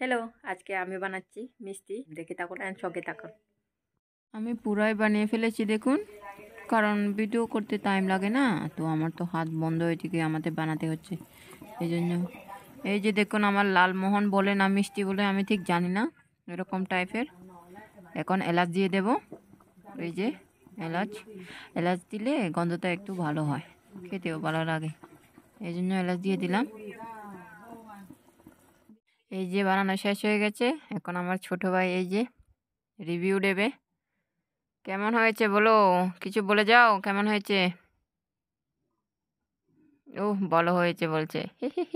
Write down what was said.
hello আজকে আমি বানাচ্ছি মিষ্টি দেখে থাকুন অ্যান্ড সঙ্গে থাকুন আমি পুরাই বানিয়ে ফেলেছি দেখুন কারণ ভিডিও করতে টাইম লাগে না তো আমার তো হাত বন্ধ হয়ে থেকে আমাদের বানাতে হচ্ছে এই জন্য এই যে দেখুন আমার লালমোহন বলে না মিষ্টি বলে আমি ঠিক জানি না এরকম টাইপের এখন এলাচ দিয়ে দেব এই যে এলাচ এলাচ দিলে গন্ধটা একটু ভালো হয় খেতেও ভালো লাগে এই জন্য এলাচ দিয়ে দিলাম এই যে বানানো শেষ হয়ে গেছে এখন আমার ছোট ভাই এই যে রিভিউ দেবে কেমন হয়েছে বলো কিছু বলে যাও কেমন হয়েছে ও বলো হয়েছে বলছে